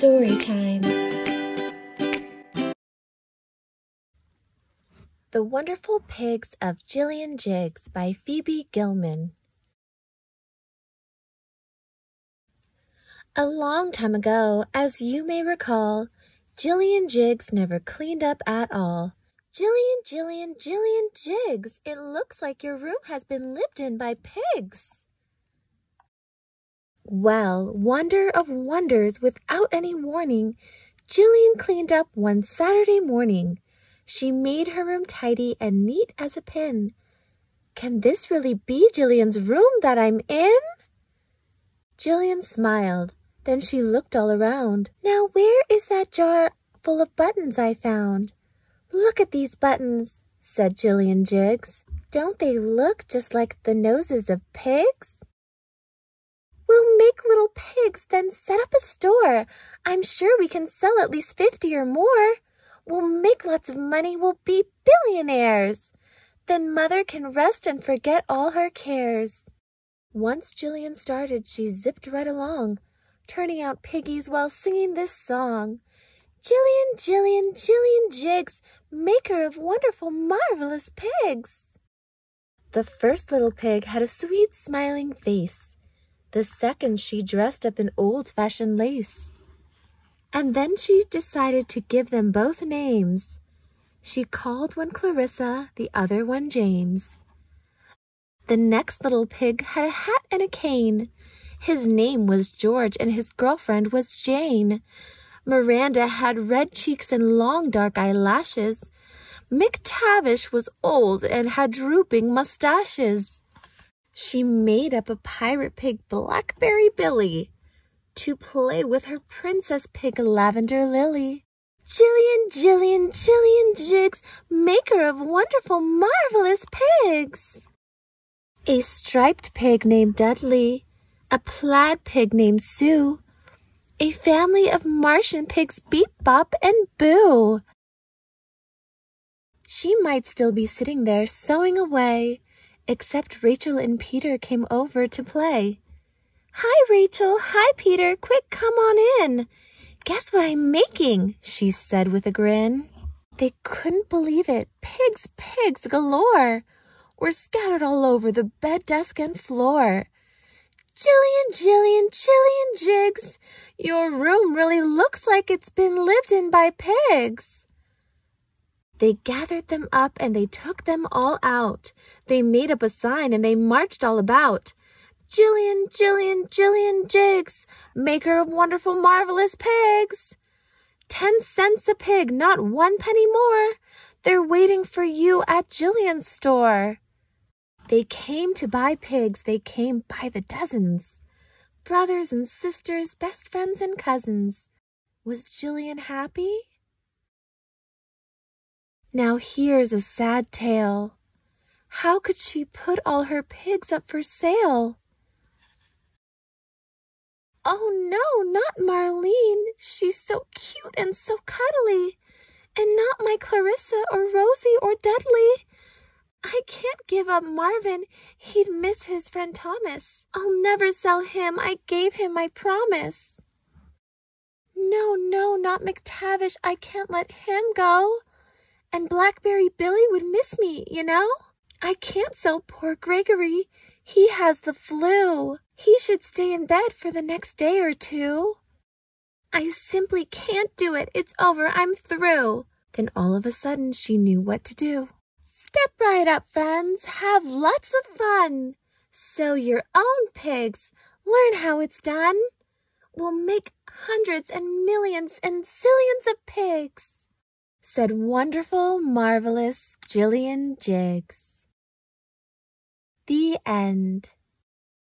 story time. The Wonderful Pigs of Jillian Jiggs by Phoebe Gilman. A long time ago, as you may recall, Jillian Jiggs never cleaned up at all. Jillian, Jillian, Jillian Jiggs, it looks like your room has been lived in by pigs. Well, wonder of wonders, without any warning, Jillian cleaned up one Saturday morning. She made her room tidy and neat as a pin. Can this really be Jillian's room that I'm in? Jillian smiled. Then she looked all around. Now where is that jar full of buttons I found? Look at these buttons, said Jillian Jiggs. Don't they look just like the noses of pigs? make little pigs, then set up a store. I'm sure we can sell at least 50 or more. We'll make lots of money. We'll be billionaires. Then Mother can rest and forget all her cares. Once Jillian started, she zipped right along, turning out piggies while singing this song. Jillian, Jillian, Jillian Jigs, maker of wonderful, marvelous pigs. The first little pig had a sweet, smiling face. The second she dressed up in old-fashioned lace. And then she decided to give them both names. She called one Clarissa, the other one James. The next little pig had a hat and a cane. His name was George and his girlfriend was Jane. Miranda had red cheeks and long dark eyelashes. McTavish was old and had drooping mustaches she made up a pirate pig, Blackberry Billy, to play with her princess pig, Lavender Lily. Jillian, Jillian, Jillian Jigs, maker of wonderful, marvelous pigs. A striped pig named Dudley, a plaid pig named Sue, a family of Martian pigs Beep, Bop, and Boo. She might still be sitting there sewing away except Rachel and Peter came over to play. Hi, Rachel. Hi, Peter. Quick, come on in. Guess what I'm making, she said with a grin. They couldn't believe it. Pigs, pigs galore were scattered all over the bed, desk, and floor. Jillian, Jillian, Jillian Jigs, your room really looks like it's been lived in by pigs. They gathered them up and they took them all out. They made up a sign and they marched all about. Jillian, Jillian, Jillian Jigs, maker of wonderful, marvelous pigs. Ten cents a pig, not one penny more. They're waiting for you at Jillian's store. They came to buy pigs, they came by the dozens. Brothers and sisters, best friends and cousins. Was Jillian happy? Now here's a sad tale. How could she put all her pigs up for sale? Oh no, not Marlene. She's so cute and so cuddly. And not my Clarissa or Rosie or Dudley. I can't give up Marvin. He'd miss his friend Thomas. I'll never sell him. I gave him my promise. No, no, not McTavish. I can't let him go and Blackberry Billy would miss me, you know? I can't sell poor Gregory. He has the flu. He should stay in bed for the next day or two. I simply can't do it. It's over. I'm through. Then all of a sudden, she knew what to do. Step right up, friends. Have lots of fun. Sew your own pigs. Learn how it's done. We'll make hundreds and millions and zillions of pigs said wonderful, marvelous Jillian Jiggs. The end.